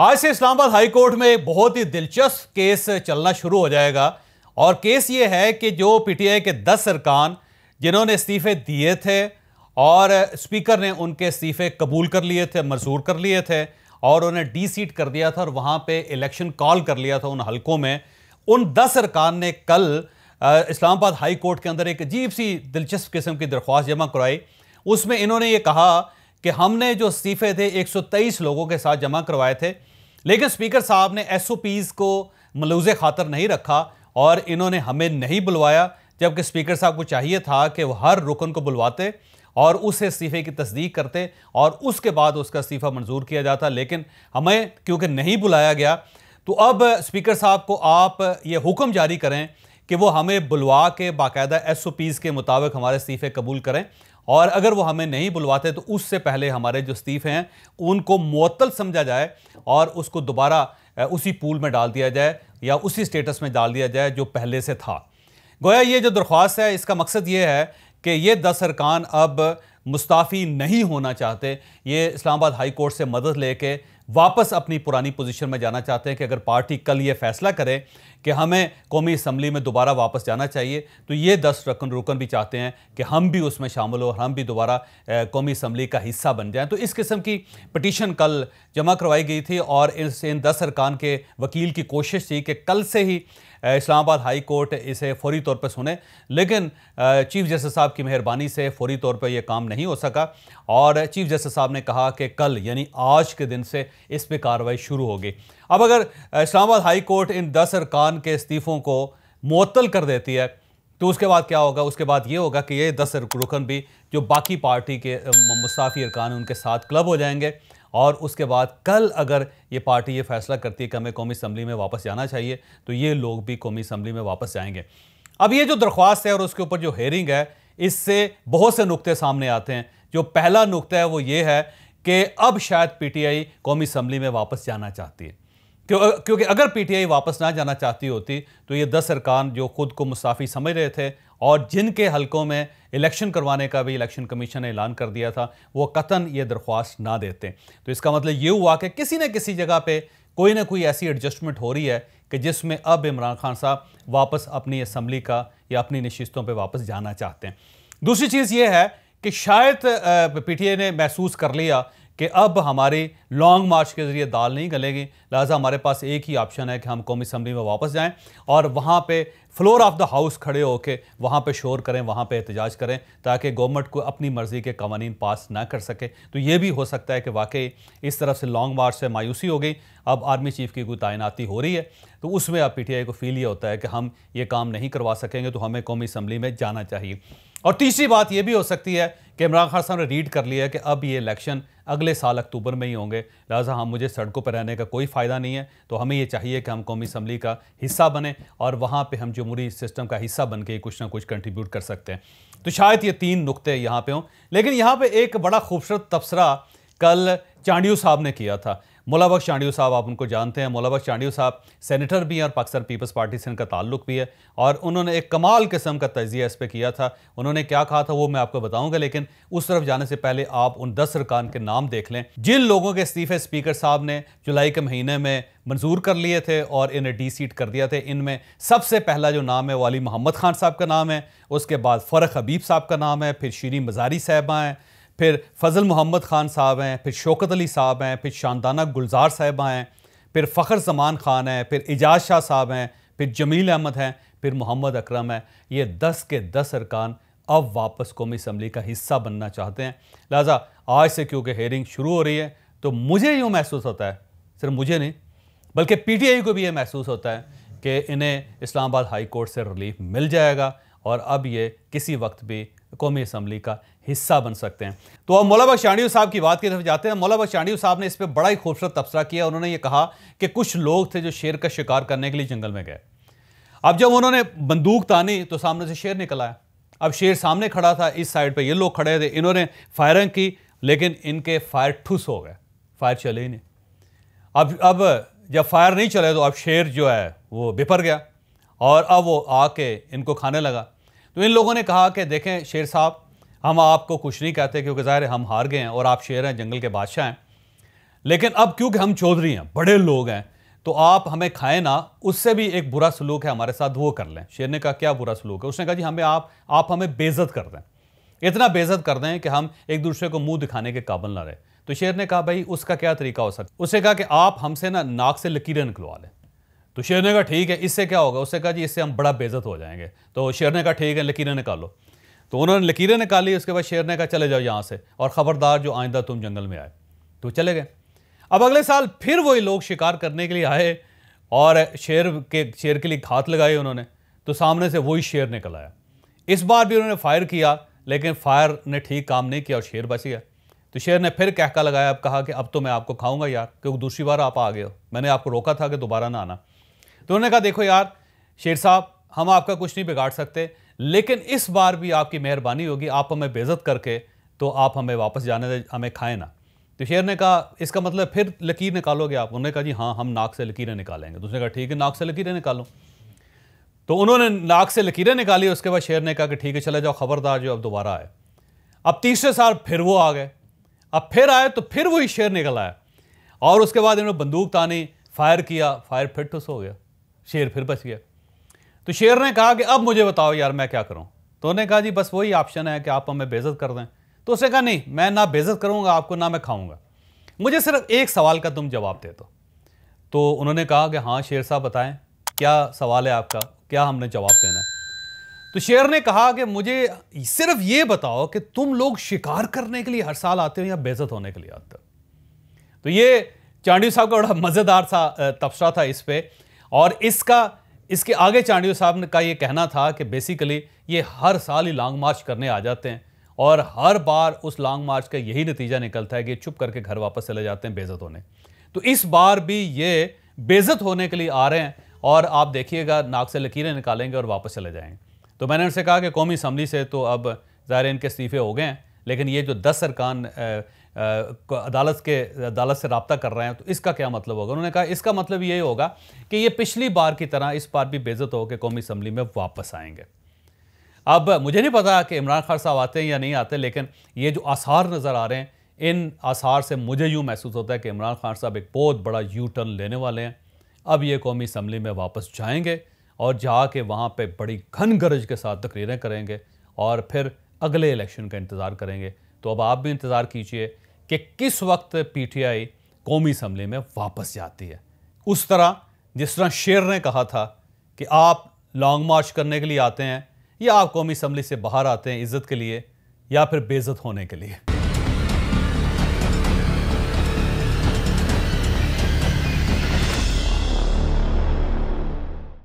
आज से Islamabad high court में बहुत ही दिलचस्प केस चलना शुरू हो जाएगा और केस ये है कि जो पीटीआई के दस सरकान जिन्होंने इस्तीफे दिए थे और स्पीकर ने उनके इस्तीफे कबूल कर लिए थे मंजूर कर लिए थे और उन्हें डी सीट कर दिया था और वहाँ पे इलेक्शन कॉल कर लिया था उन हलकों में उन दस सरकान ने कल इस्लामाबाद हाई कोर्ट के अंदर एक अजीब सी दिलचस्प किस्म की दरख्वास्त जमा कराई उसमें इन्होंने ये कहा कि हमने जो इस्तीफे थे 123 लोगों के साथ जमा करवाए थे लेकिन स्पीकर साहब ने एस को मलूज़ खातर नहीं रखा और इन्होंने हमें नहीं बुलवाया जबकि स्पीकर साहब को चाहिए था कि वह हर रुकन को बुलवाते और उस इस्तीफ़े की तस्दीक करते और उसके बाद उसका इस्तीफ़ा मंजूर किया जाता लेकिन हमें क्योंकि नहीं बुलाया गया तो अब स्पीकर साहब को आप ये हुक्म जारी करें कि वो हमें बुलवा के बाकायदा एस ओ पीज़ के मुताबिक हमारे इस्तीफ़े कबूल करें और अगर वो हमें नहीं बुलवाते तो उससे पहले हमारे जो इस्तीफे हैं उनको मअतल समझा जाए और उसको दोबारा उसी पूल में डाल दिया जाए या उसी स्टेटस में डाल दिया जाए जो पहले से था गोया ये जो दरख्वास्त है इसका मकसद ये है कि ये दस अरकान अब मुस्ताफ़ी नहीं होना चाहते ये इस्लामाबाद हाई कोर्ट से मदद लेके वापस अपनी पुरानी पोजीशन में जाना चाहते हैं कि अगर पार्टी कल ये फैसला करे कि हमें कौमी इसम्बली में दोबारा वापस जाना चाहिए तो ये दस रकन रुकन भी चाहते हैं कि हम भी उसमें शामिल हो हम भी दोबारा कौमी इसम्बली का हिस्सा बन जाएँ तो इस किस्म की पटिशन कल जमा करवाई गई थी और इस इन दस अरकान के वकील की कोशिश थी कि कल से ही इस्लामाबाद हाई कोर्ट इसे फौरी तौर पर सुने लेकिन चीफ जस्टिस साहब की मेहरबानी से फौरी तौर पर यह काम नहीं हो सका और चीफ जस्टिस साहब ने कहा कि कल यानी आज के दिन से इस पर कार्रवाई शुरू होगी अब अगर इस्लामाबाद हाई कोर्ट इन दस अरकान के इस्तीफ़ों को मअतल कर देती है तो उसके बाद क्या होगा उसके बाद ये होगा कि ये दस रुकन भी जो बाकी पार्टी के मुसाफी अरकान उनके साथ क्लब हो जाएंगे और उसके बाद कल अगर ये पार्टी ये फैसला करती है कि हमें कौमी असम्बली में वापस जाना चाहिए तो ये लोग भी कौमी असम्बली में वापस जाएंगे अब ये जो दरख्वास्त है और उसके ऊपर जो हेयरिंग है इससे बहुत से नुकते सामने आते हैं जो पहला नुकता है वो ये है कि अब शायद पीटीआई कौमी असम्बली में वापस जाना चाहती है क्यों क्योंकि अगर पीटीआई वापस ना जाना चाहती होती तो ये दस अरकान जो खुद को मुसाफी समझ रहे थे और जिनके हलकों में इलेक्शन करवाने का भी इलेक्शन कमीशन ने ऐलान कर दिया था वो कतन ये दरख्वास्त ना देते तो इसका मतलब ये हुआ कि किसी न किसी जगह पर कोई ना कोई ऐसी एडजस्टमेंट हो रही है कि जिसमें अब इमरान खान साहब वापस अपनी असम्बली का या अपनी नशस्तों पर वापस जाना चाहते हैं दूसरी चीज़ ये है कि शायद पीटीए ने महसूस कर लिया कि अब हमारी लॉन्ग मार्च के ज़रिए दाल नहीं गलेगी लिहाजा हमारे पास एक ही ऑप्शन है कि हम कौमी असम्बली में वापस जाएँ और वहाँ पर फ्लोर ऑफ द हाउस खड़े होकर वहाँ पर शोर करें वहाँ पर एहतजाज करें ताकि गवर्नमेंट को अपनी मर्ज़ी के कवानीन पास ना कर सके तो ये भी हो सकता है कि वाकई इस तरफ से लॉन्ग मार्च से मायूसी हो गई अब आर्मी चीफ की कोई तैनाती हो रही है तो उसमें अब आई को फील ये होता है कि हम ये काम नहीं करवा सकेंगे तो हमें कौमी असम्बली में जाना चाहिए और तीसरी बात यह भी हो सकती है कि इमरान खान साहब ने रीड कर लिया है कि अब ये इलेक्शन अगले साल अक्टूबर में ही होंगे लिहाजा हम हाँ, मुझे सड़कों पर रहने का कोई फ़ायदा नहीं है तो हमें ये चाहिए कि हम कौमी असम्बली का हिस्सा बने और वहाँ पर हम जमहूरी सिस्टम का हिस्सा बन के कुछ ना कुछ कंट्रीब्यूट कर सकते हैं तो शायद ये तीन नुकते यहाँ पर हों लेकिन यहाँ पर एक बड़ा खूबसूरत तबसरा कल चांडियो साहब ने किया था मौलाबक चांडियो साहब आप उनको जानते हैं मौलाबक चांडियो साहब सेनेटर भी हैं और पाकिस्तान पीपल्स पार्टी से इनका ताल्लुक भी है और उन्होंने एक कमाल किस्म का तजिया इस पर किया था उन्होंने क्या कहा था वो मैं आपको बताऊंगा लेकिन उस तरफ जाने से पहले आप उन दस रकान के नाम देख लें जिन लोगों के इस्तीफे स्पीकर साहब ने जुलाई के महीने में मंजूर कर लिए थे और इन्हें डी सीट कर दिया थे इनमें सबसे पहला जो नाम है वाली मोहम्मद खान साहब का नाम है उसके बाद फ़रख हबीब साहब का नाम है फिर श्री मजारी साहबा हैं फिर फजल मोहम्मद ख़ान साहब हैं फिर शौकत अली साहब हैं फिर शानदाना गुलजार साहबा हैं फिर फ़खर जमान ख़ान हैं फिर एजाज शाह साहब हैं फिर जमील अहमद हैं फिर मोहम्मद अकरम हैं ये दस के दस अरकान अब वापस कौमी इसम्बली का हिस्सा बनना चाहते हैं लिहाजा आज से क्योंकि हेयरिंग शुरू हो रही है तो मुझे यूँ महसूस होता है सिर्फ मुझे नहीं बल्कि पी टी आई को भी ये महसूस होता है कि इन्हें इस्लामाबाद हाई कोर्ट से रिलीफ मिल जाएगा और अब ये किसी वक्त भी कौमी असम्बली का हिस्सा बन सकते हैं तो अब मौला बख्शाणियों साहब की बात की तरफ जाते हैं मौला बख्शाणियों साहब ने इस पर बड़ा ही खूबसूरत तबसरा किया उन्होंने ये कहा कि कुछ लोग थे जो शेर का शिकार करने के लिए जंगल में गए अब जब उन्होंने बंदूक तानी तो सामने से शेर निकल आया अब शेर सामने खड़ा था इस साइड पर ये लोग खड़े थे इन्होंने फायरिंग की लेकिन इनके फायर ठुस हो गए फायर चले ही नहीं अब अब जब फायर नहीं चले तो अब शेर जो है वो बिपर गया और अब वो आके इनको खाने लगा तो इन लोगों ने कहा कि देखें शेर साहब हम आपको कुछ नहीं कहते क्योंकि ज़ाहिर हम हार गए हैं और आप शेर हैं जंगल के बादशाह हैं लेकिन अब क्योंकि हम चौधरी हैं बड़े लोग हैं तो आप हमें खाएं ना उससे भी एक बुरा सलूक है हमारे साथ वो कर लें शेर ने कहा क्या बुरा सलूक है उसने कहा जी हमें आप आप हमें बेज़त कर दें इतना बेज़त कर दें कि हम एक दूसरे को मुंह दिखाने के काबल ना रहे तो शेर ने कहा भाई उसका क्या तरीका हो सकता उसने कहा कि आप हमसे ना नाक से लकीरें निकलवा लें तो शेर ने कहा ठीक है इससे क्या होगा उससे कहा जी इससे हम बड़ा बेजत हो जाएंगे तो शेर ने कहा ठीक है लकीरें निकालो तो उन्होंने लकीरें निकाली उसके बाद शेर ने कहा चले जाओ यहाँ से और ख़बरदार जो आइंदा तुम जंगल में आए तो चले गए अब अगले साल फिर वही लोग शिकार करने के लिए आए और शेर के शेर के लिए घात लगाए उन्होंने तो सामने से वही शेर निकल आया इस बार भी उन्होंने फायर किया लेकिन फायर ने ठीक काम नहीं किया और शेर बच गया तो शेर ने फिर कहका लगाया अब कहा कि अब तो मैं आपको खाऊंगा यार क्योंकि दूसरी बार आप आ गए हो मैंने आपको रोका था कि दोबारा ना आना तो उन्होंने कहा देखो यार शेर साहब हम आपका कुछ नहीं बिगाड़ सकते लेकिन इस बार भी आपकी मेहरबानी होगी आप हमें बेजत करके तो आप हमें वापस जाने दें हमें खाएं ना तो शेर ने कहा इसका मतलब फिर लकीर निकालोगे आप उन्होंने कहा जी हाँ हम नाक से लकीरें निकालेंगे दूसरे तो कहा ठीक है नाक से लकीरें निकालो तो उन्होंने नाक से लकीरें निकाली उसके बाद शेर ने कहा कि ठीक है चले जाओ खबरदार जो अब दोबारा आए अब तीसरे साल फिर वो आ गए अब फिर आए तो फिर वही शेर निकल आया और उसके बाद इन्होंने बंदूक तानी फायर किया फायर फिर ठुस हो गया शेर फिर बच गया तो शेर ने कहा कि अब मुझे बताओ यार मैं क्या करूँ तो उन्होंने कहा जी बस वही ऑप्शन है कि आप हमें बेज़त कर दें तो उसने कहा नहीं मैं ना बेज़त करूँगा आपको ना मैं खाऊँगा मुझे सिर्फ एक सवाल का तुम जवाब दे दो तो उन्होंने कहा कि हाँ शेर साहब बताएं क्या सवाल है आपका क्या हमने जवाब देना है तो शेर ने कहा कि मुझे सिर्फ ये बताओ कि तुम लोग शिकार करने के लिए हर साल आते हो या बेज़त होने के लिए आते हो तो ये चांडी साहब का बड़ा मज़ेदार सा तबसरा था इस पर और इसका इसके आगे चांडियो साहब का ये कहना था कि बेसिकली ये हर साल ही लॉन्ग मार्च करने आ जाते हैं और हर बार उस लॉन्ग मार्च का यही नतीजा निकलता है कि चुप करके घर वापस चले जाते हैं बेज़त होने तो इस बार भी ये बेज़त होने के लिए आ रहे हैं और आप देखिएगा नाक से लकीरें निकालेंगे और वापस चले जाएंगे तो मैंने उनसे कहा कि कौमी असम्बली से तो अब ज़ाहिर इनके इस्तीफ़े हो गए हैं लेकिन ये जो दस अरकान अदालत के अदालत से रबता कर रहे हैं तो इसका क्या मतलब होगा उन्होंने कहा इसका मतलब ये होगा कि ये पिछली बार की तरह इस बार भी बेजत हो के कौमी असम्बली में वापस आएंगे अब मुझे नहीं पता कि इमरान खान साहब आते हैं या नहीं आते लेकिन ये जो आसार नज़र आ रहे हैं इन आसार से मुझे यूँ महसूस होता है कि इमरान खान साहब एक बहुत बड़ा यू टर्न लेने वाले हैं अब ये कौमी असम्बली में वापस जाएंगे और जाके वहाँ पे बड़ी घन गरज के साथ तकरीरें करेंगे और फिर अगले इलेक्शन का इंतज़ार करेंगे तो अब आप भी इंतज़ार कीजिए कि किस वक्त पीटीआई कौमी असम्बली में वापस जाती है उस तरह जिस तरह शेर ने कहा था कि आप लॉन्ग मार्च करने के लिए आते हैं या आप कौमी असम्बली से बाहर आते हैं इज़्ज़त के लिए या फिर बेज़त होने के लिए